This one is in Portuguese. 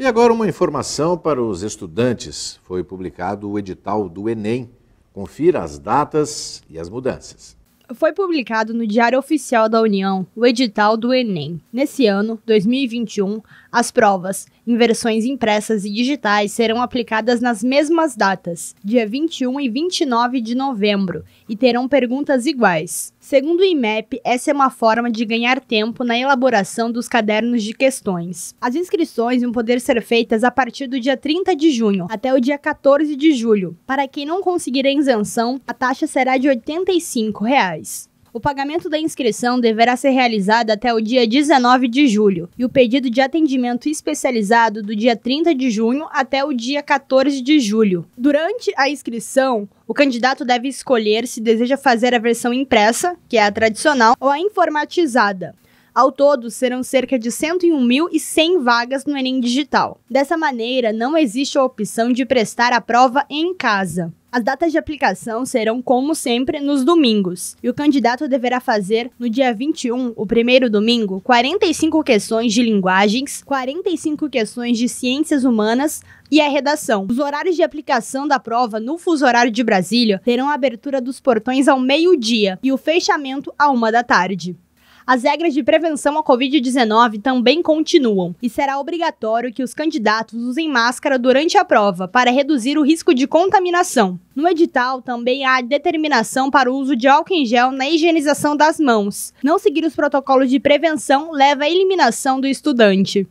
E agora uma informação para os estudantes. Foi publicado o edital do Enem. Confira as datas e as mudanças. Foi publicado no Diário Oficial da União o edital do Enem. Nesse ano, 2021, as provas, em versões impressas e digitais, serão aplicadas nas mesmas datas, dia 21 e 29 de novembro, e terão perguntas iguais. Segundo o IMEP, essa é uma forma de ganhar tempo na elaboração dos cadernos de questões. As inscrições vão poder ser feitas a partir do dia 30 de junho até o dia 14 de julho. Para quem não conseguir a isenção, a taxa será de R$ 85. Reais. O pagamento da inscrição deverá ser realizado até o dia 19 de julho e o pedido de atendimento especializado do dia 30 de junho até o dia 14 de julho. Durante a inscrição, o candidato deve escolher se deseja fazer a versão impressa, que é a tradicional, ou a informatizada. Ao todo, serão cerca de 101.100 vagas no Enem Digital. Dessa maneira, não existe a opção de prestar a prova em casa. As datas de aplicação serão, como sempre, nos domingos, e o candidato deverá fazer, no dia 21, o primeiro domingo, 45 questões de linguagens, 45 questões de ciências humanas e a redação. Os horários de aplicação da prova no fuso horário de Brasília terão a abertura dos portões ao meio-dia e o fechamento à uma da tarde. As regras de prevenção à Covid-19 também continuam e será obrigatório que os candidatos usem máscara durante a prova para reduzir o risco de contaminação. No edital também há determinação para o uso de álcool em gel na higienização das mãos. Não seguir os protocolos de prevenção leva à eliminação do estudante.